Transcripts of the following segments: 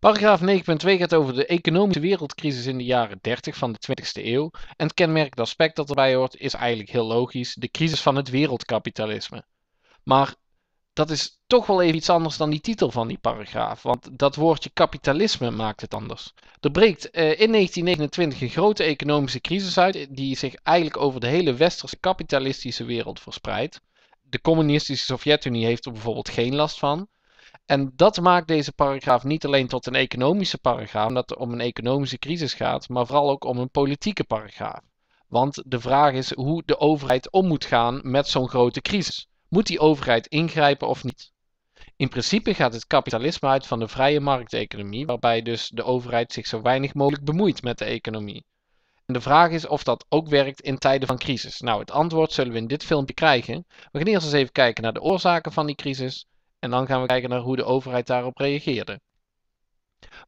Paragraaf 9.2 gaat over de economische wereldcrisis in de jaren 30 van de 20e eeuw. En het kenmerkend aspect dat erbij hoort is eigenlijk heel logisch: de crisis van het wereldkapitalisme. Maar dat is toch wel even iets anders dan die titel van die paragraaf, want dat woordje kapitalisme maakt het anders. Er breekt eh, in 1929 een grote economische crisis uit, die zich eigenlijk over de hele westerse kapitalistische wereld verspreidt. De communistische Sovjet-Unie heeft er bijvoorbeeld geen last van. En dat maakt deze paragraaf niet alleen tot een economische paragraaf, omdat het om een economische crisis gaat, maar vooral ook om een politieke paragraaf. Want de vraag is hoe de overheid om moet gaan met zo'n grote crisis. Moet die overheid ingrijpen of niet? In principe gaat het kapitalisme uit van de vrije markteconomie, waarbij dus de overheid zich zo weinig mogelijk bemoeit met de economie. En de vraag is of dat ook werkt in tijden van crisis. Nou, het antwoord zullen we in dit filmpje krijgen. We gaan eerst eens even kijken naar de oorzaken van die crisis en dan gaan we kijken naar hoe de overheid daarop reageerde.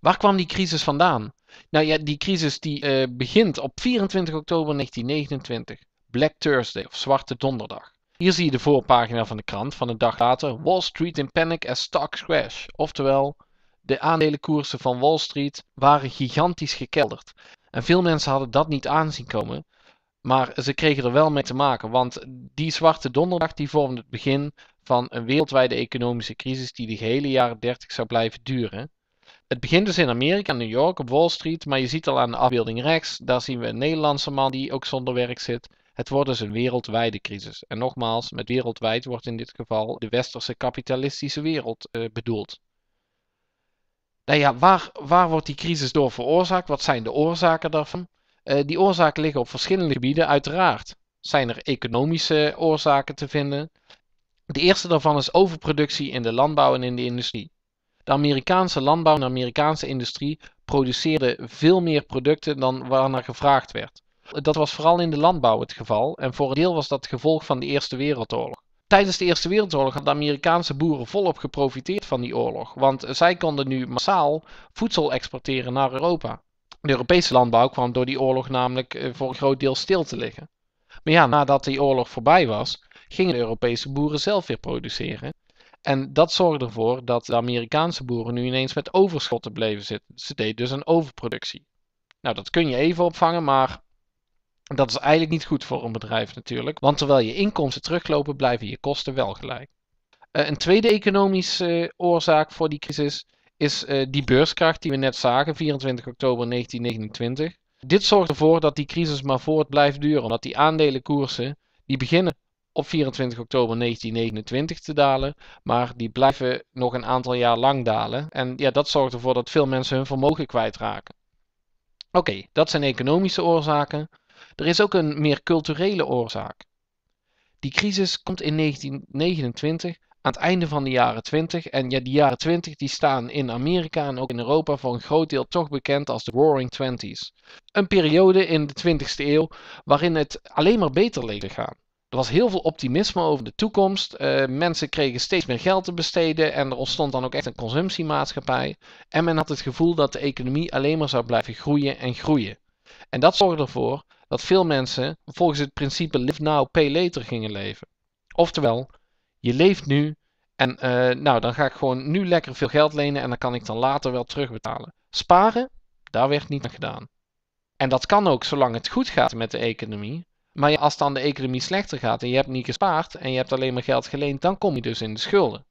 Waar kwam die crisis vandaan? Nou ja, die crisis die eh, begint op 24 oktober 1929, Black Thursday of Zwarte Donderdag. Hier zie je de voorpagina van de krant van een dag later, Wall Street in panic as stock crash. Oftewel, de aandelenkoersen van Wall Street waren gigantisch gekelderd. En veel mensen hadden dat niet aanzien komen, maar ze kregen er wel mee te maken, want die zwarte donderdag die vormde het begin van een wereldwijde economische crisis die de gehele jaren 30 zou blijven duren. Het begint dus in Amerika, New York, op Wall Street, maar je ziet al aan de afbeelding rechts, daar zien we een Nederlandse man die ook zonder werk zit. Het wordt dus een wereldwijde crisis. En nogmaals, met wereldwijd wordt in dit geval de westerse kapitalistische wereld eh, bedoeld. Nou ja, waar, waar wordt die crisis door veroorzaakt? Wat zijn de oorzaken daarvan? Eh, die oorzaken liggen op verschillende gebieden, uiteraard. Zijn er economische eh, oorzaken te vinden? De eerste daarvan is overproductie in de landbouw en in de industrie. De Amerikaanse landbouw en de Amerikaanse industrie produceerden veel meer producten dan waarnaar gevraagd werd. Dat was vooral in de landbouw het geval en voor een deel was dat het gevolg van de Eerste Wereldoorlog. Tijdens de Eerste Wereldoorlog hadden de Amerikaanse boeren volop geprofiteerd van die oorlog, want zij konden nu massaal voedsel exporteren naar Europa. De Europese landbouw kwam door die oorlog namelijk eh, voor een groot deel stil te liggen. Maar ja, nadat die oorlog voorbij was, gingen de Europese boeren zelf weer produceren. En dat zorgde ervoor dat de Amerikaanse boeren nu ineens met overschotten bleven zitten. Ze deden dus een overproductie. Nou, dat kun je even opvangen, maar dat is eigenlijk niet goed voor een bedrijf natuurlijk. Want terwijl je inkomsten teruglopen, blijven je kosten wel gelijk. Eh, een tweede economische eh, oorzaak voor die crisis is eh, die beurskracht die we net zagen, 24 oktober 1929. Dit zorgt ervoor dat die crisis maar voort blijft duren, omdat die aandelenkoersen, die beginnen op 24 oktober 1929 te dalen, maar die blijven nog een aantal jaar lang dalen. En ja, dat zorgt ervoor dat veel mensen hun vermogen kwijtraken. Oké, dat zijn economische oorzaken. Er is ook een meer culturele oorzaak. Die crisis komt in 1929 aan het einde van de jaren 20. En ja, die jaren 20 die staan in Amerika en ook in Europa voor een groot deel toch bekend als de Roaring Twenties. Een periode in de 20 ste eeuw waarin het alleen maar beter leek te gaan. Er was heel veel optimisme over de toekomst. Eh, mensen kregen steeds meer geld te besteden en er ontstond dan ook echt een consumptiemaatschappij. En men had het gevoel dat de economie alleen maar zou blijven groeien en groeien. En dat zorgde ervoor dat veel mensen volgens het principe live now, pay later gingen leven. Oftewel, je leeft nu en eh, nou, dan ga ik gewoon nu lekker veel geld lenen en dan kan ik dan later wel terugbetalen. Sparen, daar werd niet naar gedaan. En dat kan ook zolang het goed gaat met de economie. Maar als dan de economie slechter gaat en je hebt niet gespaard en je hebt alleen maar geld geleend, dan kom je dus in de schulden.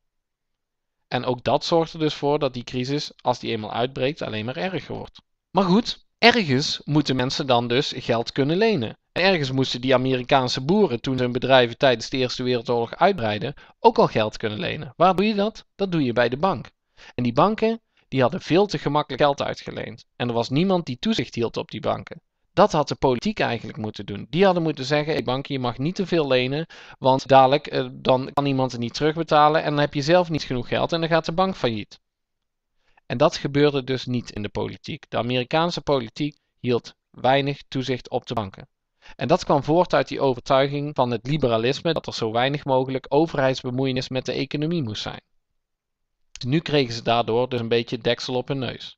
En ook dat zorgt er dus voor dat die crisis, als die eenmaal uitbreekt, alleen maar erger wordt. Maar goed, Ergens moeten mensen dan dus geld kunnen lenen. En ergens moesten die Amerikaanse boeren toen hun bedrijven tijdens de Eerste Wereldoorlog uitbreiden ook al geld kunnen lenen. Waar doe je dat? Dat doe je bij de bank. En die banken die hadden veel te gemakkelijk geld uitgeleend. En er was niemand die toezicht hield op die banken. Dat had de politiek eigenlijk moeten doen. Die hadden moeten zeggen: hey, bank, je mag niet te veel lenen, want dadelijk eh, dan kan iemand het niet terugbetalen en dan heb je zelf niet genoeg geld en dan gaat de bank failliet. En dat gebeurde dus niet in de politiek. De Amerikaanse politiek hield weinig toezicht op de banken. En dat kwam voort uit die overtuiging van het liberalisme dat er zo weinig mogelijk overheidsbemoeienis met de economie moest zijn. Nu kregen ze daardoor dus een beetje deksel op hun neus.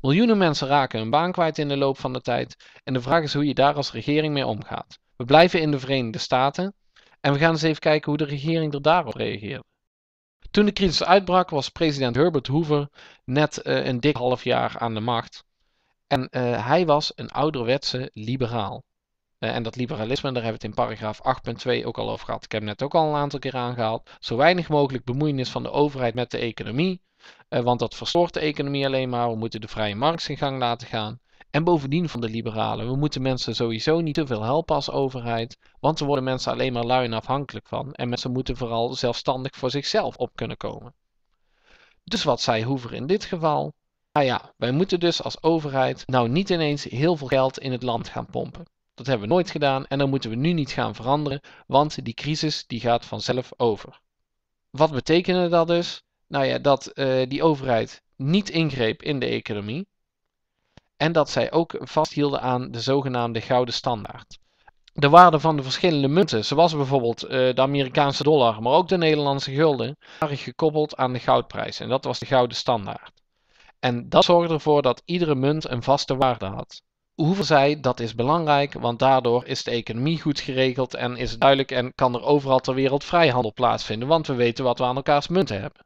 Miljoenen mensen raken hun baan kwijt in de loop van de tijd en de vraag is hoe je daar als regering mee omgaat. We blijven in de Verenigde Staten en we gaan eens even kijken hoe de regering er daarop reageert. Toen de crisis uitbrak was president Herbert Hoover net eh, een dik half jaar aan de macht. En eh, hij was een ouderwetse liberaal. Eh, en dat liberalisme, daar hebben we het in paragraaf 8.2 ook al over gehad. Ik heb het net ook al een aantal keer aangehaald. Zo weinig mogelijk bemoeienis van de overheid met de economie. want dat verstoort de economie alleen maar. We moeten de vrije markt in gang laten gaan. En bovendien van de liberalen, we moeten mensen sowieso niet te veel helpen als overheid, want er worden mensen alleen maar lui en afhankelijk van en mensen moeten vooral zelfstandig voor zichzelf op kunnen komen. Dus wat zei Hoover in dit geval? Nou ja, wij moeten dus als overheid nou niet ineens heel veel geld in het land gaan pompen. Dat hebben we nooit gedaan en dat moeten we nu niet gaan veranderen, want die crisis die gaat vanzelf over. Wat betekende dat dus? Nou ja, dat eh, die overheid niet ingreep in de economie, en dat zij ook vasthielden aan de zogenaamde gouden standaard. De waarde van de verschillende munten, zoals bijvoorbeeld eh, de Amerikaanse dollar, maar ook de Nederlandse gulden, waren gekoppeld aan de goudprijs en dat was de gouden standaard. En dat zorgde ervoor dat iedere munt een vaste waarde had. Hoeveel zij dat is belangrijk, want daardoor is de economie goed geregeld en is het duidelijk en kan er overal ter wereld vrijhandel plaatsvinden, want we weten wat we aan elkaars munten hebben.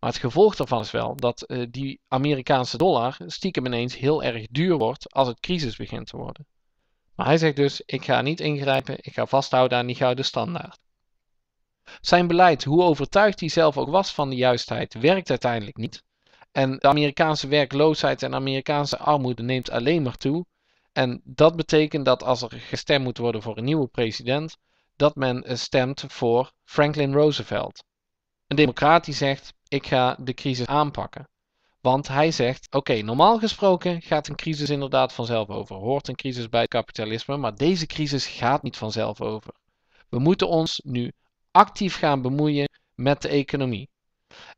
Maar het gevolg daarvan is wel dat eh, die Amerikaanse dollar stiekem ineens heel erg duur wordt als het crisis begint te worden. Maar hij zegt dus: ik ga niet ingrijpen, ik ga vasthouden aan die gouden standaard. Zijn beleid, hoe overtuigd hij zelf ook was van de juistheid, werkt uiteindelijk niet. En de Amerikaanse werkloosheid en Amerikaanse armoede neemt alleen maar toe. En dat betekent dat als er gestemd moet worden voor een nieuwe president, dat men eh, stemt voor Franklin Roosevelt. Een democraat die zegt: ik ga de crisis aanpakken. Want hij zegt: oké, normaal gesproken gaat een crisis inderdaad vanzelf over. Hoort een crisis bij het kapitalisme, maar deze crisis gaat niet vanzelf over. We moeten ons nu actief gaan bemoeien met de economie.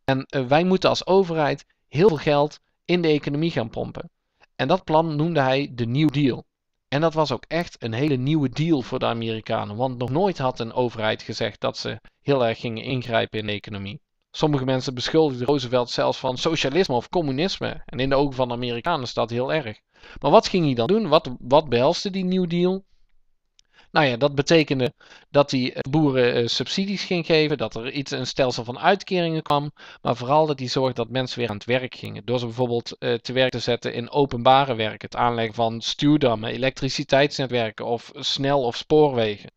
En eh, wij moeten als overheid heel veel geld in de economie gaan pompen. En dat plan noemde hij de New Deal. En dat was ook echt een hele nieuwe deal voor de Amerikanen, want nog nooit had een overheid gezegd dat ze heel erg gingen ingrijpen in de economie. Sommige mensen beschuldigden Roosevelt zelfs van socialisme of communisme. En in de ogen van de Amerikanen is dat heel erg. Maar wat ging hij dan doen? Wat, wat behelste die New Deal? Nou ja, dat betekende dat die eh, boeren eh, subsidies ging geven, dat er iets, een stelsel van uitkeringen kwam, maar vooral dat die zorgde dat mensen weer aan het werk gingen. Door ze bijvoorbeeld eh, te werk te zetten in openbare werk, het aanleggen van stuwdammen, elektriciteitsnetwerken of snel- of spoorwegen.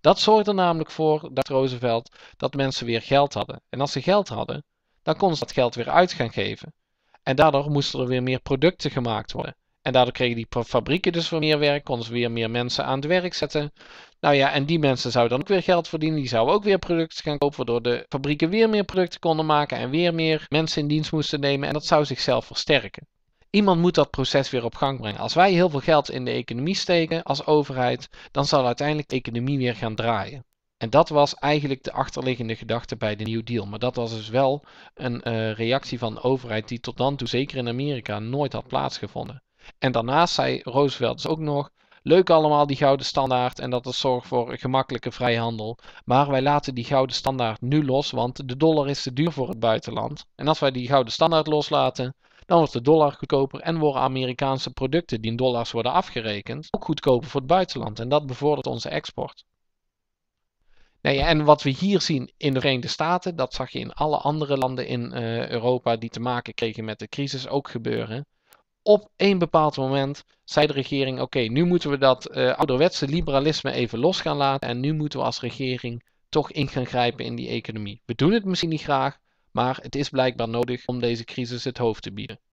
Dat zorgde namelijk voor, dat Roosevelt, dat mensen weer geld hadden. En als ze geld hadden, dan konden ze dat geld weer uit gaan geven. En daardoor moesten er weer meer producten gemaakt worden. En daardoor kregen die fabrieken dus weer meer werk, konden ze weer meer mensen aan het werk zetten. Nou ja, en die mensen zouden dan ook weer geld verdienen. Die zouden ook weer producten gaan kopen, waardoor de fabrieken weer meer producten konden maken en weer meer mensen in dienst moesten nemen. En dat zou zichzelf versterken. Iemand moet dat proces weer op gang brengen. Als wij heel veel geld in de economie steken als overheid, dan zal uiteindelijk de economie weer gaan draaien. En dat was eigenlijk de achterliggende gedachte bij de New Deal. Maar dat was dus wel een eh, reactie van de overheid die tot dan toe, zeker in Amerika, nooit had plaatsgevonden. En daarnaast zei Roosevelt dus ook nog: Leuk allemaal die gouden standaard en dat het zorgt voor gemakkelijke vrijhandel. Maar wij laten die gouden standaard nu los, want de dollar is te duur voor het buitenland. En als wij die gouden standaard loslaten, dan wordt de dollar goedkoper en worden Amerikaanse producten die in dollars worden afgerekend ook goedkoper voor het buitenland. En dat bevordert onze export. Nee, en wat we hier zien in de Verenigde Staten, dat zag je in alle andere landen in eh, Europa die te maken kregen met de crisis ook gebeuren op een bepaald moment zei de regering: Oké, nu moeten we dat eh, ouderwetse liberalisme even los gaan laten. En nu moeten we als regering toch in gaan grijpen in die economie. We doen het misschien niet graag, maar het is blijkbaar nodig om deze crisis het hoofd te bieden.